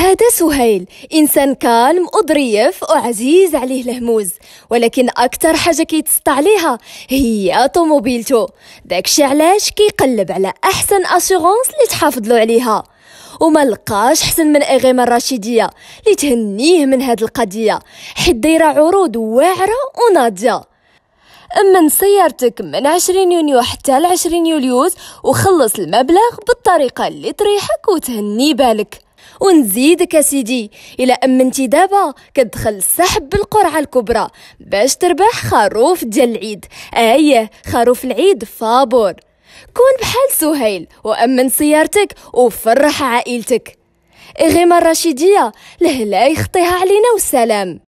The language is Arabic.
هذا سهيل إنسان كالم وظريف وعزيز عليه الهموز ولكن أكثر حاجة كيتسطع عليها هي طوموبيلته داكشي علاش كيقلب على أحسن أسيغونس اللي تحافظ له عليها وما لقاش حسن من اغيما الرشيدية اللي تهنيه من هاد القضية حيت دايرة عروض واعرة وناضية اما سيارتك من 20 يونيو حتى ل 20 يوليوز وخلص المبلغ بالطريقة اللي تريحك وتهني بالك ونزيدك سيدي الى امنتي دابا كدخل السحب بالقرعه الكبرى باش تربح خروف ديال العيد ايه خروف العيد فابور كون بحال سهيل وامن سيارتك وفرح عائلتك غيمه الرشيديه لهلا يخطيها علينا وسلام